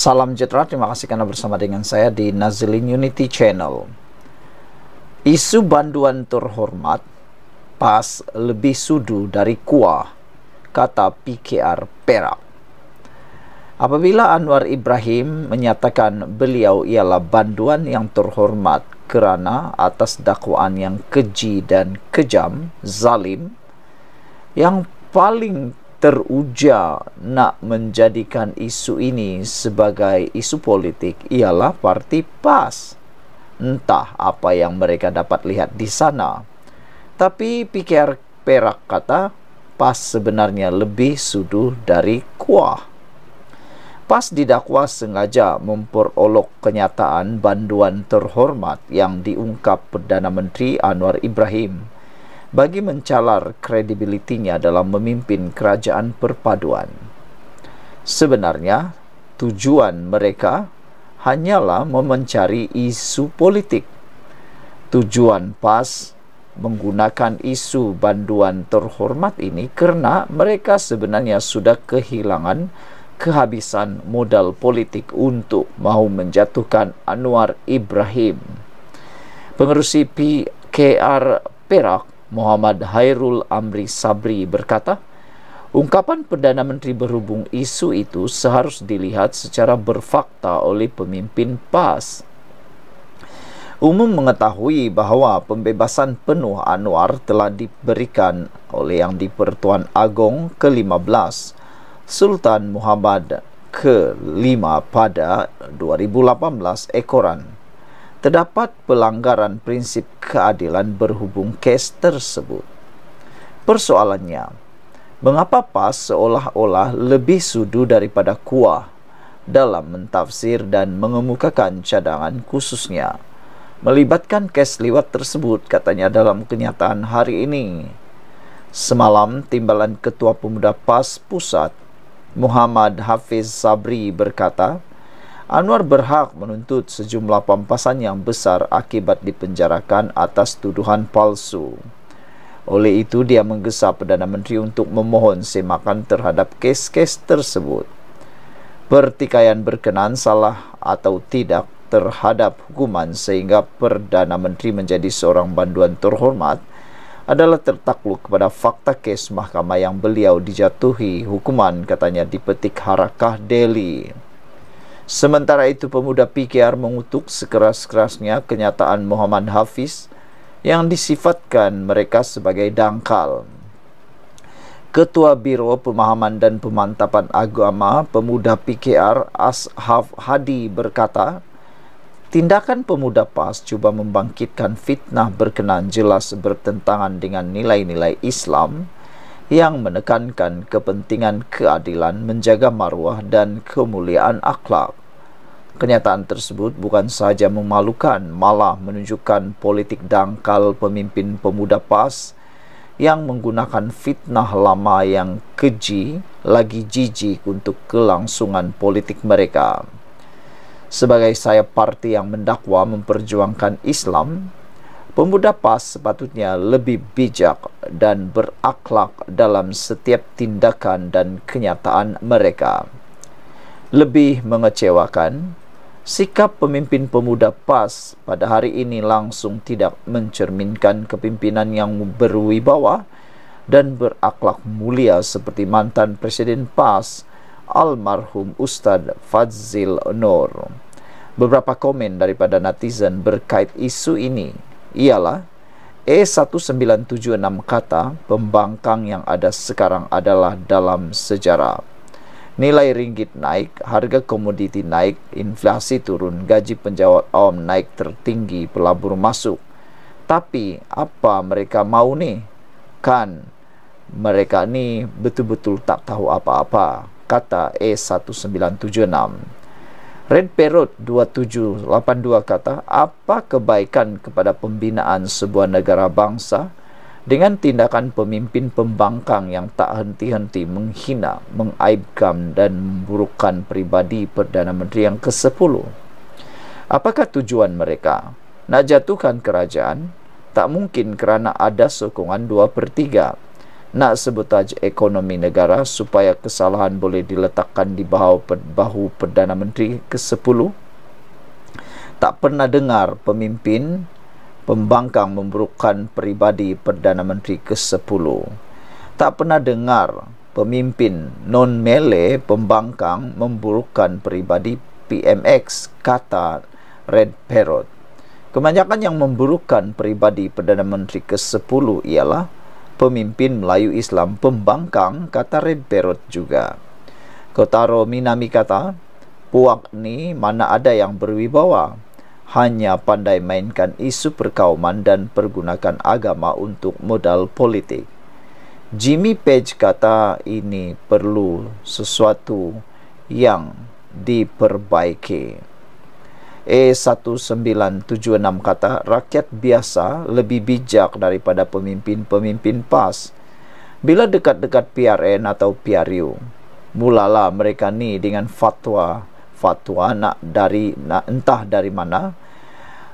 Salam sejahtera, terima kasih kerana bersama dengan saya di Nazilin Unity Channel. Isu banduan terhormat pas lebih sudu dari kuah, kata PKR Perak. Apabila Anwar Ibrahim menyatakan beliau ialah banduan yang terhormat kerana atas dakwaan yang keji dan kejam, zalim, yang paling teruja nak menjadikan isu ini sebagai isu politik ialah parti PAS. Entah apa yang mereka dapat lihat di sana. Tapi pikir Perak kata PAS sebenarnya lebih sudu dari kuah. PAS didakwa sengaja memperolok kenyataan banduan terhormat yang diungkap Perdana Menteri Anwar Ibrahim bagi mencalar kredibilitinya dalam memimpin kerajaan perpaduan. Sebenarnya, tujuan mereka hanyalah memencari isu politik. Tujuan PAS menggunakan isu banduan terhormat ini kerana mereka sebenarnya sudah kehilangan kehabisan modal politik untuk mahu menjatuhkan Anwar Ibrahim. Pengerusi PKR Perak Muhammad Hairul Amri Sabri berkata, ungkapan Perdana Menteri berhubung isu itu seharus dilihat secara berfakta oleh pemimpin PAS. Umum mengetahui bahawa pembebasan penuh Anwar telah diberikan oleh Yang di-Pertuan Agong ke-15 Sultan Muhammad ke-5 pada 2018 ekoran terdapat pelanggaran prinsip keadilan berhubung kes tersebut. Persoalannya, mengapa PAS seolah-olah lebih sudu daripada kuah dalam mentafsir dan mengemukakan cadangan khususnya? Melibatkan kes liwat tersebut katanya dalam kenyataan hari ini. Semalam timbalan Ketua Pemuda PAS Pusat Muhammad Hafiz Sabri berkata, Anwar berhak menuntut sejumlah pampasan yang besar akibat dipenjarakan atas tuduhan palsu. Oleh itu, dia menggesa Perdana Menteri untuk memohon semakan terhadap kes-kes tersebut. Pertikaian berkenan salah atau tidak terhadap hukuman sehingga Perdana Menteri menjadi seorang banduan terhormat adalah tertakluk kepada fakta kes mahkamah yang beliau dijatuhi hukuman katanya di petik harakah Delhi. Sementara itu pemuda PKR mengutuk sekeras-kerasnya kenyataan Muhammad Hafiz yang disifatkan mereka sebagai dangkal. Ketua Biro Pemahaman dan Pemantapan Agama Pemuda PKR Ashaf Hadi berkata, tindakan pemuda PAS cuba membangkitkan fitnah berkenaan jelas bertentangan dengan nilai-nilai Islam yang menekankan kepentingan keadilan menjaga maruah dan kemuliaan akhlak. Kenyataan tersebut bukan sahaja memalukan, malah menunjukkan politik dangkal pemimpin pemuda PAS yang menggunakan fitnah lama yang keji lagi jijik untuk kelangsungan politik mereka. Sebagai sayap parti yang mendakwa memperjuangkan Islam, pemuda PAS sepatutnya lebih bijak dan berakhlak dalam setiap tindakan dan kenyataan mereka. Lebih mengecewakan, Sikap pemimpin pemuda PAS pada hari ini langsung tidak mencerminkan kepimpinan yang berwibawa dan berakhlak mulia seperti mantan Presiden PAS, almarhum Ustaz Fazil Nur. Beberapa komen daripada netizen berkait isu ini ialah E1976 kata pembangkang yang ada sekarang adalah dalam sejarah nilai ringgit naik, harga komoditi naik, inflasi turun, gaji penjawat awam naik tertinggi, pelabur masuk. Tapi apa mereka mau nih? Kan mereka ni betul-betul tak tahu apa-apa, kata E1976. Red Perot 2782 kata, apa kebaikan kepada pembinaan sebuah negara bangsa? dengan tindakan pemimpin pembangkang yang tak henti-henti menghina, mengaibkan dan memburukkan pribadi Perdana Menteri yang ke-10. Apakah tujuan mereka? Nak jatuhkan kerajaan? Tak mungkin kerana ada sokongan dua per 3. Nak sebutaj ekonomi negara supaya kesalahan boleh diletakkan di bahu, bahu Perdana Menteri ke-10? Tak pernah dengar pemimpin pembangkang memburukkan peribadi Perdana Menteri ke-10. Tak pernah dengar pemimpin non-mele pembangkang memburukkan peribadi PMX, kata Red Parrot. Kebanyakan yang memburukkan peribadi Perdana Menteri ke-10 ialah pemimpin Melayu Islam pembangkang, kata Red Parrot juga. Kotaro Minami kata, Puak ni mana ada yang berwibawa hanya pandai mainkan isu perkauman dan pergunakan agama untuk modal politik. Jimmy Page kata ini perlu sesuatu yang diperbaiki. E1976 kata rakyat biasa lebih bijak daripada pemimpin-pemimpin PAS. Bila dekat-dekat PRN atau PRU, mulalah mereka ni dengan fatwa fatwa nak dari nak entah dari mana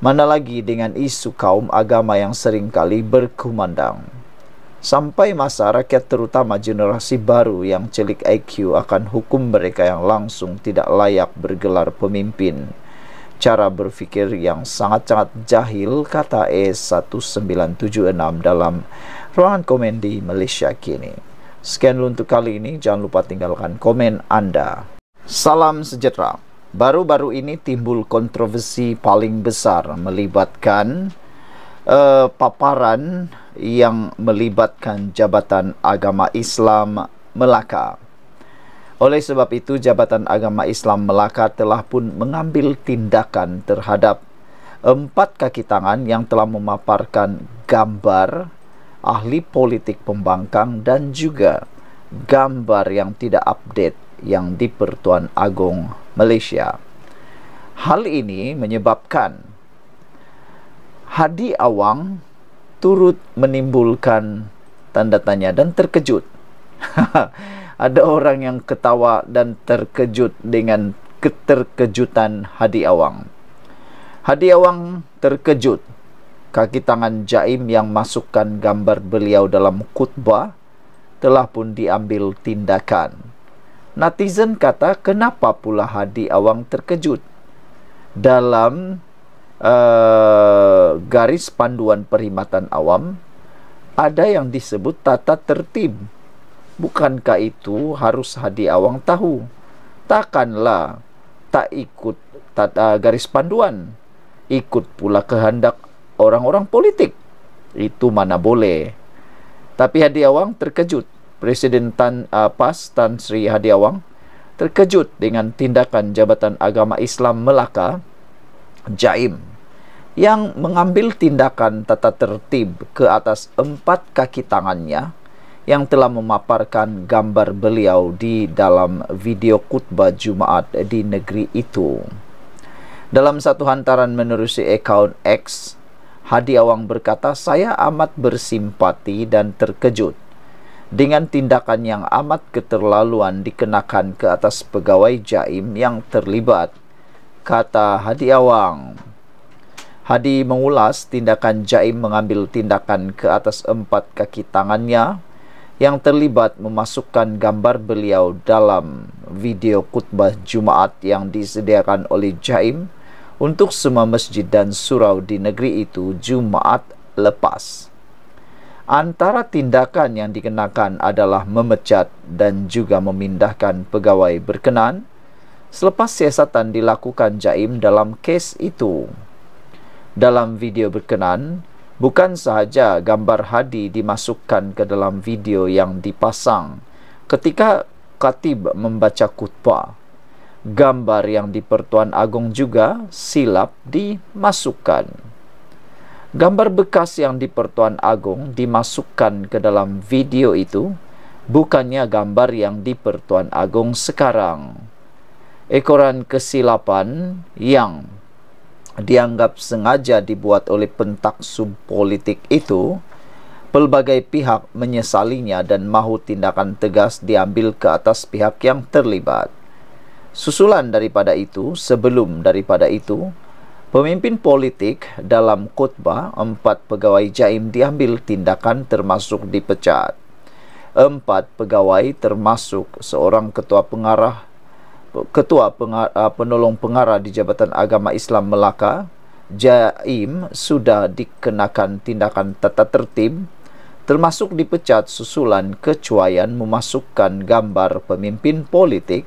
mana lagi dengan isu kaum agama yang seringkali berkumandang. Sampai masa rakyat terutama generasi baru yang celik IQ akan hukum mereka yang langsung tidak layak bergelar pemimpin. Cara berfikir yang sangat-sangat jahil kata E1976 dalam ruangan komen di Malaysia kini. Sekian dulu untuk kali ini, jangan lupa tinggalkan komen Anda. Salam sejahtera baru-baru ini timbul kontroversi paling besar melibatkan uh, paparan yang melibatkan Jabatan Agama Islam Melaka. Oleh sebab itu, Jabatan Agama Islam Melaka telah pun mengambil tindakan terhadap empat kaki tangan yang telah memaparkan gambar ahli politik pembangkang dan juga gambar yang tidak update yang di-Pertuan Agong Malaysia. Hal ini menyebabkan Hadi Awang turut menimbulkan tanda tanya dan terkejut. Ada orang yang ketawa dan terkejut dengan keterkejutan Hadi Awang. Hadi Awang terkejut kaki tangan Jaim yang masukkan gambar beliau dalam khutbah telah pun diambil tindakan. Netizen kata kenapa pula Hadi Awang terkejut dalam uh, garis panduan perkhidmatan awam ada yang disebut tata tertib. Bukankah itu harus Hadi Awang tahu? Takkanlah tak ikut tata eh, garis panduan, ikut pula kehendak orang-orang politik. Itu mana boleh. Tapi Hadi Awang terkejut. Presiden Tan uh, PAS Tan Sri Hadi Awang terkejut dengan tindakan Jabatan Agama Islam Melaka Jaim yang mengambil tindakan tata tertib ke atas empat kaki tangannya yang telah memaparkan gambar beliau di dalam video khutbah Jumaat di negeri itu. Dalam satu hantaran menerusi akaun X, Hadi Awang berkata, "Saya amat bersimpati dan terkejut dengan tindakan yang amat keterlaluan dikenakan ke atas pegawai jaim yang terlibat, kata Hadi Awang. Hadi mengulas tindakan jaim mengambil tindakan ke atas empat kaki tangannya yang terlibat memasukkan gambar beliau dalam video kutbah Jumaat yang disediakan oleh jaim untuk semua masjid dan surau di negeri itu Jumaat lepas antara tindakan yang dikenakan adalah memecat dan juga memindahkan pegawai berkenan selepas siasatan dilakukan Jaim dalam kes itu. Dalam video berkenan, bukan sahaja gambar Hadi dimasukkan ke dalam video yang dipasang ketika khatib membaca khutbah. Gambar yang di Pertuan Agong juga silap dimasukkan. Gambar bekas yang di Pertuan Agong dimasukkan ke dalam video itu bukannya gambar yang di Pertuan Agong sekarang. Ekoran kesilapan yang dianggap sengaja dibuat oleh pentaksub politik itu pelbagai pihak menyesalinya dan mahu tindakan tegas diambil ke atas pihak yang terlibat. Susulan daripada itu, sebelum daripada itu, Pemimpin politik dalam khutbah empat pegawai jaim diambil tindakan termasuk dipecat. Empat pegawai termasuk seorang ketua pengarah ketua pengarah, penolong pengarah di Jabatan Agama Islam Melaka jaim sudah dikenakan tindakan tata tertib termasuk dipecat susulan kecuaian memasukkan gambar pemimpin politik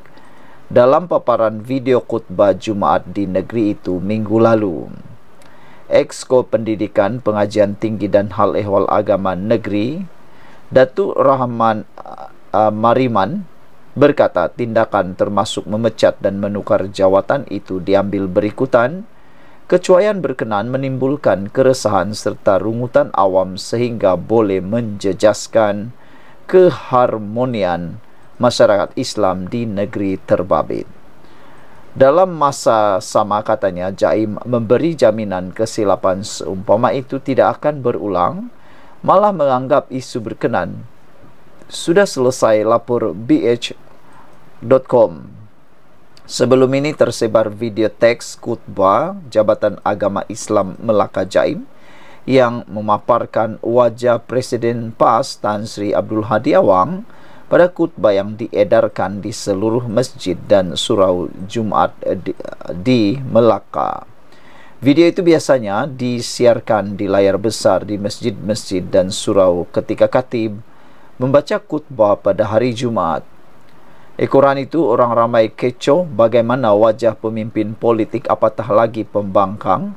dalam paparan video khutbah Jumaat di negeri itu minggu lalu. Exko Pendidikan Pengajian Tinggi dan Hal Ehwal Agama Negeri, Datuk Rahman uh, Mariman berkata tindakan termasuk memecat dan menukar jawatan itu diambil berikutan kecuaian berkenaan menimbulkan keresahan serta rungutan awam sehingga boleh menjejaskan keharmonian masyarakat Islam di negeri terbabit. Dalam masa sama katanya Jaim memberi jaminan kesilapan seumpama itu tidak akan berulang malah menganggap isu berkenan. Sudah selesai lapor bh.com. Sebelum ini tersebar video teks khutbah Jabatan Agama Islam Melaka Jaim yang memaparkan wajah Presiden PAS Tan Sri Abdul Hadi Awang pada khutbah yang diedarkan di seluruh masjid dan surau Jumat eh, eh, di, Melaka. Video itu biasanya disiarkan di layar besar di masjid-masjid dan surau ketika khatib membaca khutbah pada hari Jumaat. Ekoran itu orang ramai kecoh bagaimana wajah pemimpin politik apatah lagi pembangkang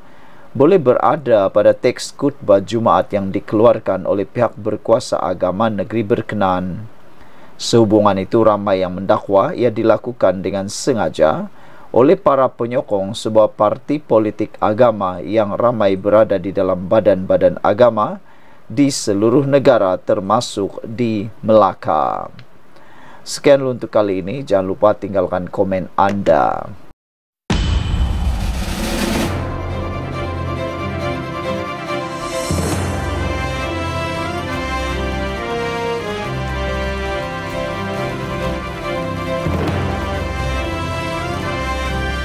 boleh berada pada teks khutbah Jumaat yang dikeluarkan oleh pihak berkuasa agama negeri berkenan. Sehubungan itu ramai yang mendakwa ia dilakukan dengan sengaja oleh para penyokong sebuah parti politik agama yang ramai berada di dalam badan-badan agama di seluruh negara termasuk di Melaka. Sekian untuk kali ini, jangan lupa tinggalkan komen Anda.